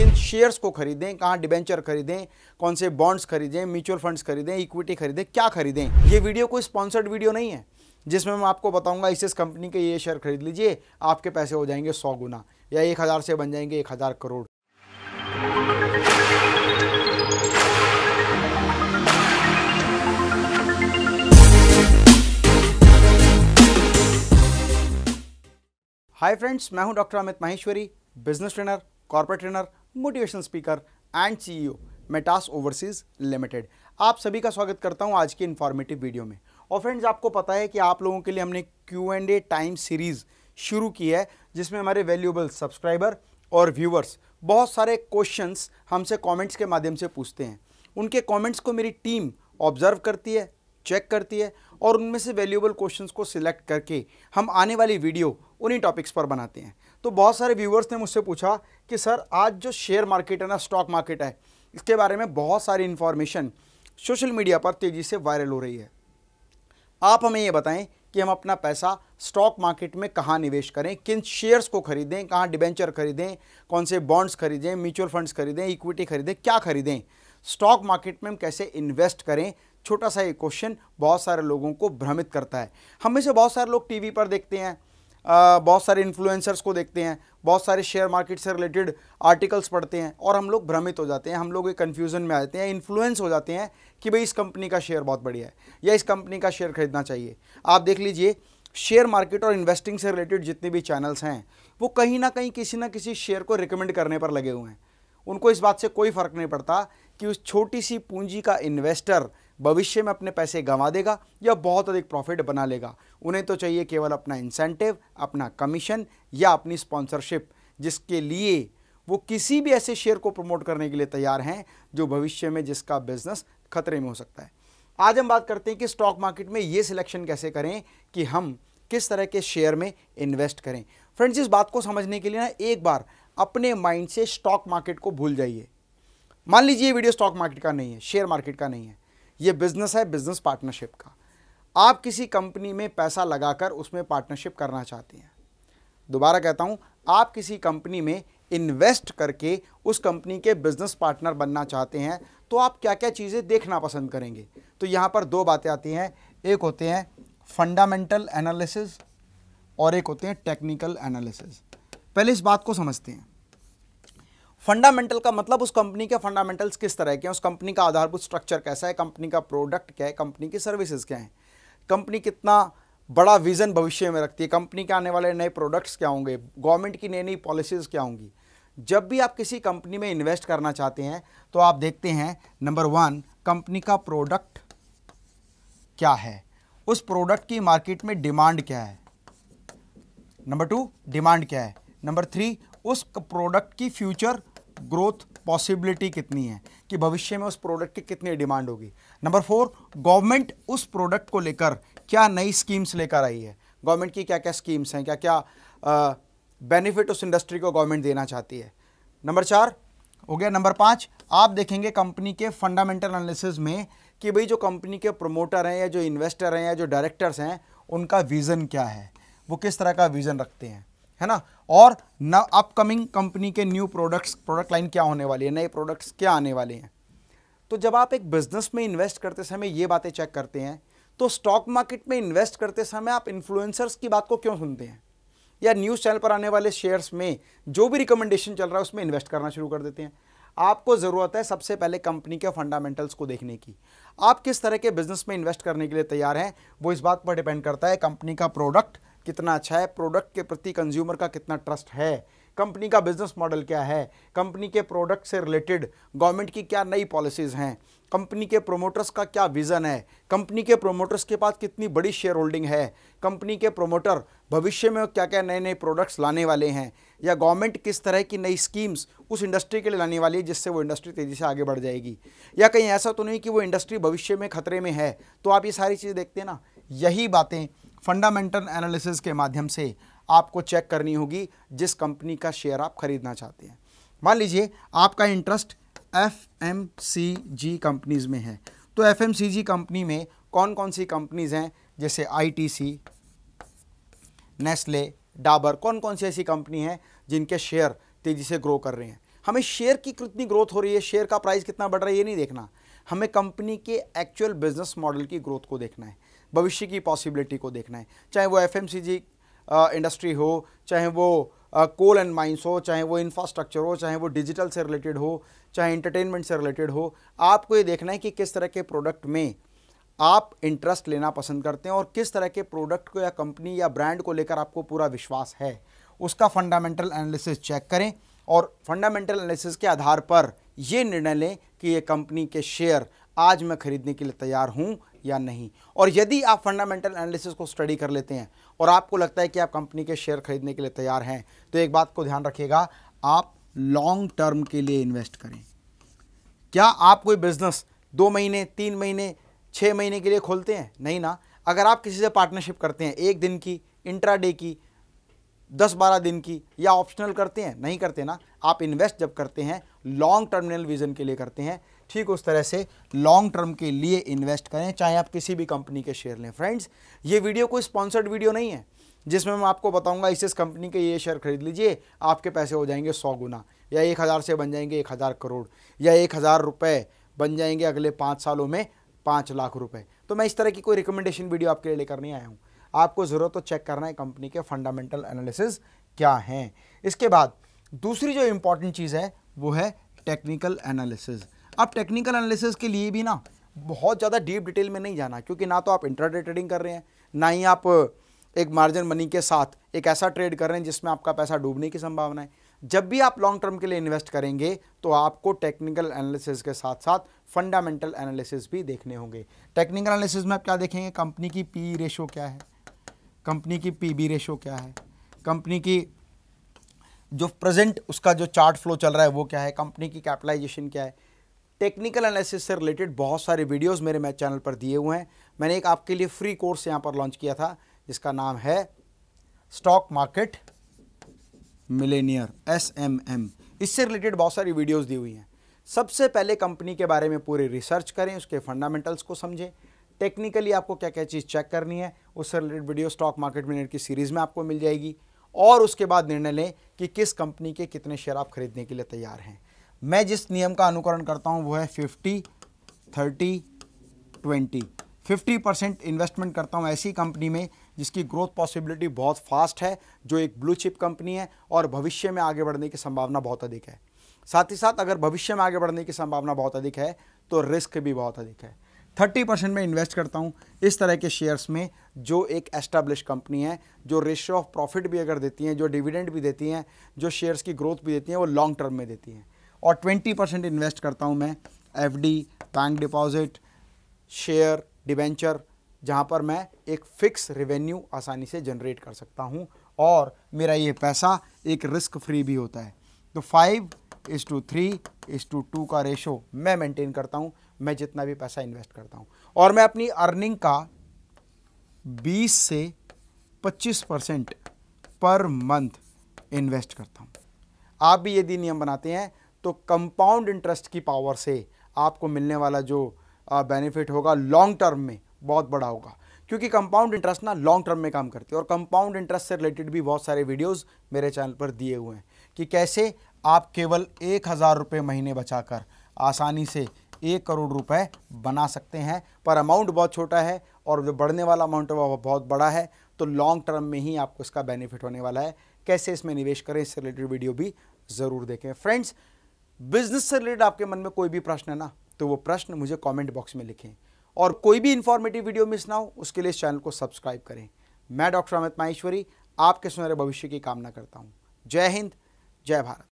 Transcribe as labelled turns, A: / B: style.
A: किन शेयर्स को खरीदें कहाँ डिबेंचर खरीदें कौन से बॉन्ड्स खरीदें म्यूचुअल फंड्स खरीदें इक्विटी खरीदें क्या खरीदें ये वीडियो कोई स्पॉन्सर्ड वीडियो नहीं है जिसमें मैं आपको बताऊंगा इस कंपनी के ये शेयर खरीद लीजिए आपके पैसे हो जाएंगे सौ गुना या एक हज़ार से बन जाएंगे एक हज़ार करोड़ हाय फ्रेंड्स मैं हूं doctor Amit Maheshwari business trainer corporate trainer motivational speaker and CEO Metas overseas limited आप सभी का स्वागत करता हूं आज के इन्फॉर्मेटिव वीडियो में और फ्रेंड्स आपको पता है कि आप लोगों के लिए हमने Q and A time series शुरू की है जिसमें हमारे वैल्यूबल सब्सक्राइबर और व्यूअर्स बहुत सारे क्वेश्चंस हमसे कमेंट्स के माध्यम से पूछते हैं उनके कमेंट्स को मेरी टीम ऑब्जर्व करती है चेक करती है और उनमें से वैल्यूएबल क्वेश्चंस को सिलेक्ट करके हम आने वाली वीडियो उन्हीं टॉपिक्स पर बनाते हैं तो बहुत सारे व्यूवर्स ने मुझसे पूछा कि सर आज जो शेयर मार्केट है ना स्टॉक मार्केट है इसके बारे में बहुत सारी इन्फॉर्मेशन सोशल मीडिया पर तेज़ी से वायरल हो रही है आप हमें ये बताएं कि हम अपना पैसा स्टॉक मार्केट में कहाँ निवेश करें किन शेयर्स को खरीदें कहाँ डिबेंचर खरीदें कौन से बॉन्ड्स खरीदें म्यूचुअल फंड्स खरीदें इक्विटी खरीदें क्या खरीदें स्टॉक मार्केट में हम कैसे इन्वेस्ट करें छोटा सा ये क्वेश्चन बहुत सारे लोगों को भ्रमित करता है हम में से बहुत सारे लोग टीवी पर देखते हैं बहुत सारे इन्फ्लुएंसर्स को देखते हैं बहुत सारे शेयर मार्केट से रिलेटेड आर्टिकल्स पढ़ते हैं और हम लोग भ्रमित हो जाते हैं हम लोग एक कन्फ्यूज़न में आ जाते हैं इन्फ्लुएंस हो जाते हैं कि भाई इस कंपनी का शेयर बहुत बढ़िया है या इस कंपनी का शेयर खरीदना चाहिए आप देख लीजिए शेयर मार्केट और इन्वेस्टिंग से रिलेटेड जितने भी चैनल्स हैं वो कहीं ना कहीं किसी ना किसी शेयर को रिकमेंड करने पर लगे हुए हैं उनको इस बात से कोई फ़र्क नहीं पड़ता कि उस छोटी सी पूंजी का इन्वेस्टर भविष्य में अपने पैसे गंवा देगा या बहुत अधिक प्रॉफिट बना लेगा उन्हें तो चाहिए केवल अपना इंसेंटिव अपना कमीशन या अपनी स्पॉन्सरशिप जिसके लिए वो किसी भी ऐसे शेयर को प्रमोट करने के लिए तैयार हैं जो भविष्य में जिसका बिजनेस खतरे में हो सकता है आज हम बात करते हैं कि स्टॉक मार्केट में ये सिलेक्शन कैसे करें कि हम किस तरह के शेयर में इन्वेस्ट करें फ्रेंड्स इस बात को समझने के लिए ना एक बार अपने माइंड से स्टॉक मार्केट को भूल जाइए मान लीजिए ये वीडियो स्टॉक मार्केट का नहीं है शेयर मार्केट का नहीं है ये बिज़नेस है बिज़नेस पार्टनरशिप का आप किसी कंपनी में पैसा लगाकर उसमें पार्टनरशिप करना चाहते हैं दोबारा कहता हूँ आप किसी कंपनी में इन्वेस्ट करके उस कंपनी के बिज़नेस पार्टनर बनना चाहते हैं तो आप क्या क्या चीज़ें देखना पसंद करेंगे तो यहाँ पर दो बातें आती हैं एक होते हैं फंडामेंटल एनालिसिस और एक होते हैं टेक्निकल एनालिसिस पहले इस बात को समझते हैं फंडामेंटल का मतलब उस कंपनी के फंडामेंटल्स किस तरह के हैं उस कंपनी का आधारभूत स्ट्रक्चर कैसा है कंपनी का प्रोडक्ट क्या है कंपनी की सर्विसेज क्या हैं कंपनी कितना बड़ा विजन भविष्य में रखती है कंपनी के आने वाले नए प्रोडक्ट्स क्या होंगे गवर्नमेंट की नई नई पॉलिसीज़ क्या होंगी जब भी आप किसी कंपनी में इन्वेस्ट करना चाहते हैं तो आप देखते हैं नंबर वन कंपनी का प्रोडक्ट क्या है उस प्रोडक्ट की मार्केट में डिमांड क्या है नंबर टू डिमांड क्या है नंबर थ्री उस प्रोडक्ट की फ्यूचर ग्रोथ पॉसिबिलिटी कितनी है कि भविष्य में उस प्रोडक्ट की कितनी डिमांड होगी नंबर फोर गवर्नमेंट उस प्रोडक्ट को लेकर क्या नई स्कीम्स लेकर आई है गवर्नमेंट की क्या क्या स्कीम्स हैं क्या क्या बेनिफिट उस इंडस्ट्री को गवर्नमेंट देना चाहती है नंबर चार हो गया नंबर पाँच आप देखेंगे कंपनी के फंडामेंटल एनालिसिस में कि भाई जो कंपनी के प्रोमोटर हैं या जो इन्वेस्टर हैं या जो डायरेक्टर्स हैं उनका विज़न क्या है वो किस तरह का विज़न रखते हैं है ना और न अपकमिंग कंपनी के न्यू प्रोडक्ट्स प्रोडक्ट लाइन क्या होने वाली है नए प्रोडक्ट्स क्या आने वाले हैं तो जब आप एक बिजनेस में इन्वेस्ट करते समय ये बातें चेक करते हैं तो स्टॉक मार्केट में इन्वेस्ट करते समय आप इन्फ्लुएंसर्स की बात को क्यों सुनते हैं या न्यूज़ चैनल पर आने वाले शेयर्स में जो भी रिकमेंडेशन चल रहा है उसमें इन्वेस्ट करना शुरू कर देते हैं आपको ज़रूरत है सबसे पहले कंपनी के फंडामेंटल्स को देखने की आप किस तरह के बिजनेस में इन्वेस्ट करने के लिए तैयार हैं वो इस बात पर डिपेंड करता है कंपनी का प्रोडक्ट कितना अच्छा है प्रोडक्ट के प्रति कंज्यूमर का कितना ट्रस्ट है कंपनी का बिजनेस मॉडल क्या है कंपनी के प्रोडक्ट से रिलेटेड गवर्नमेंट की क्या नई पॉलिसीज़ हैं कंपनी के प्रोमोटर्स का क्या विज़न है कंपनी के प्रोमोटर्स के पास कितनी बड़ी शेयर होल्डिंग है कंपनी के प्रोमोटर भविष्य में क्या क्या नए नए प्रोडक्ट्स लाने वाले हैं या गवर्नमेंट किस तरह की नई स्कीम्स उस इंडस्ट्री के लिए लाने वाली है जिससे वो इंडस्ट्री तेज़ी से आगे बढ़ जाएगी या कहीं ऐसा तो नहीं कि वो इंडस्ट्री भविष्य में खतरे में है तो आप ये सारी चीज़ देखते हैं ना यही बातें फंडामेंटल एनालिसिस के माध्यम से आपको चेक करनी होगी जिस कंपनी का शेयर आप खरीदना चाहते हैं मान लीजिए आपका interest F M C G companies में है तो F M C G company में कौन कौन सी कंपनीज़ हैं जैसे I T C Nestle Dabur कौन कौन सी ऐसी कंपनी हैं जिनके शेयर तेज़ी से ग्रो कर रहे हैं हमें शेयर की कितनी ग्रोथ हो रही है शेयर का प्राइस कितना बढ़ रहा है ये नहीं देखना हमें कंपनी के एक्चुअल बिजनेस मॉडल की ग्रोथ को देखना है भविष्य की पॉसिबिलिटी को देखना है चाहे वो एफ इंडस्ट्री हो चाहे वो कोल एंड माइंस हो चाहे वो इंफ्रास्ट्रक्चर हो चाहे वो डिजिटल से रिलेटेड हो चाहे इंटरटेनमेंट से रिलेटेड हो आपको ये देखना है कि किस तरह के प्रोडक्ट में आप इंटरेस्ट लेना पसंद करते हैं और किस तरह के प्रोडक्ट को या कंपनी या ब्रांड को लेकर आपको पूरा विश्वास है उसका फंडामेंटल एनालिसिस चेक करें और फंडामेंटल एनालिसिस के आधार पर ये निर्णय लें कि ये कंपनी के शेयर आज मैं खरीदने के लिए तैयार हूँ या नहीं और यदि आप फंडामेंटल एनालिसिस को स्टडी कर लेते हैं और आपको लगता है कि आप कंपनी के शेयर खरीदने के लिए तैयार हैं तो एक बात को ध्यान रखिएगा आप लॉन्ग टर्म के लिए इन्वेस्ट करें क्या आप कोई बिजनेस दो महीने तीन महीने छः महीने के लिए खोलते हैं नहीं ना अगर आप किसी से पार्टनरशिप करते हैं एक दिन की इंट्रा डे की दस बारह दिन की या ऑप्शनल करते हैं नहीं करते ना आप इन्वेस्ट जब करते हैं लॉन्ग टर्मिनल विजन के लिए करते हैं ठीक उस तरह से लॉन्ग टर्म के लिए इन्वेस्ट करें चाहे आप किसी भी कंपनी के शेयर लें फ्रेंड्स ये वीडियो कोई स्पॉन्सर्ड वीडियो नहीं है जिसमें मैं आपको बताऊंगा इस इस कंपनी के ये शेयर खरीद लीजिए आपके पैसे हो जाएंगे सौ गुना या एक हज़ार से बन जाएंगे एक हज़ार करोड़ या एक हज़ार रुपये बन जाएंगे अगले पाँच सालों में पाँच लाख रुपए तो मैं इस तरह की कोई रिकमेंडेशन वीडियो आपके लिए लेकर नहीं आया हूँ आपको ज़रूरत तो चेक करना है कंपनी के फंडामेंटल एनालिसिस क्या हैं इसके बाद दूसरी जो इम्पॉर्टेंट चीज़ है वो है टेक्निकल एनालिसिस आप टेक्निकल एनालिसिस के लिए भी ना बहुत ज़्यादा डीप डिटेल में नहीं जाना क्योंकि ना तो आप इंटर ट्रेडिंग कर रहे हैं ना ही आप एक मार्जिन मनी के साथ एक ऐसा ट्रेड कर रहे हैं जिसमें आपका पैसा डूबने की संभावना है जब भी आप लॉन्ग टर्म के लिए इन्वेस्ट करेंगे तो आपको टेक्निकल एनालिसिस के साथ साथ फंडामेंटल एनालिसिस भी देखने होंगे टेक्निकल एनालिसिस में आप क्या देखेंगे कंपनी की पी रेशो क्या है कंपनी की पी बी रेशो क्या है कंपनी की जो प्रेजेंट उसका जो चार्ट फ्लो चल रहा है वो क्या है कंपनी की कैपिटलाइजेशन क्या है टेक्निकल एनालिसिस से रिलेटेड बहुत सारे वीडियोस मेरे मैं चैनल पर दिए हुए हैं मैंने एक आपके लिए फ्री कोर्स यहाँ पर लॉन्च किया था जिसका नाम है stock market millionaire S M M इससे रिलेटेड बहुत सारी वीडियोस दी हुई हैं सबसे पहले कंपनी के बारे में पूरी रिसर्च करें उसके फंडामेंटल्स को समझें टेक्निकली आपको क्या क्या चीज़ चेक करनी है उससे related video stock market millionaire की सीरीज़ में आपको मिल जाएगी और उसके बाद निर्णय लें कि किस कंपनी के कितने शेयर आप खरीदने के लिए तैयार हैं मैं जिस नियम का अनुकरण करता हूँ वो है fifty thirty twenty fifty percent investment करता हूँ ऐसी कंपनी में जिसकी ग्रोथ पॉसिबिलिटी बहुत फास्ट है जो एक ब्लू चिप कंपनी है और भविष्य में आगे बढ़ने की संभावना बहुत अधिक है साथ ही साथ अगर भविष्य में आगे बढ़ने की संभावना बहुत अधिक है तो रिस्क भी बहुत अधिक है थर्टी परसेंट में इन्वेस्ट करता हूँ इस तरह के शेयर्स में जो एक एस्टैब्लिश कंपनी है जो रेशियो ऑफ प्रॉफिट भी अगर देती हैं जो डिविडेंड भी देती हैं जो शेयर्स की ग्रोथ भी देती हैं वो लॉन्ग टर्म में देती हैं और 20 परसेंट इन्वेस्ट करता हूँ मैं F bank deposit share debenture जहाँ पर मैं एक फ़िक्स रेवेन्यू आसानी से जनरेट कर सकता हूँ और मेरा ये पैसा एक रिस्क फ्री भी होता है तो five is to three is to two का रेशो मैं मेंटेन करता हूँ मैं जितना भी पैसा इन्वेस्ट करता हूँ और मैं अपनी अर्निंग का 20 से 25 परसेंट पर मंथ इन्वेस्ट करता हूँ आप भी यदि नियम बनाते हैं तो कंपाउंड इंटरेस्ट की पावर से आपको मिलने वाला जो बेनिफिट होगा लॉन्ग टर्म में बहुत बड़ा होगा क्योंकि कंपाउंड इंटरेस्ट ना लॉन्ग टर्म में काम करती है और कंपाउंड इंटरेस्ट से रिलेटेड भी बहुत सारे वीडियोस मेरे चैनल पर दिए हुए हैं कि कैसे आप केवल एक हज़ार रुपये महीने बचाकर आसानी से एक करोड़ रुपए बना सकते हैं पर अमाउंट बहुत छोटा है और जो बढ़ने वाला अमाउंट है वह बहुत बड़ा है तो लॉन्ग टर्म में ही आपको इसका बेनिफिट होने वाला है कैसे इसमें निवेश करें इससे रिलेटेड वीडियो भी ज़रूर देखें फ्रेंड्स बिजनेस से रिलेटेड आपके मन में कोई भी प्रश्न है ना तो वो प्रश्न मुझे कमेंट बॉक्स में लिखें और कोई भी इंफॉर्मेटिव वीडियो मिस ना हो उसके लिए इस चैनल को सब्सक्राइब करें मैं डॉक्टर अमित माहेश्वरी आपके सुनहरे भविष्य की कामना करता हूँ जय हिंद जय भारत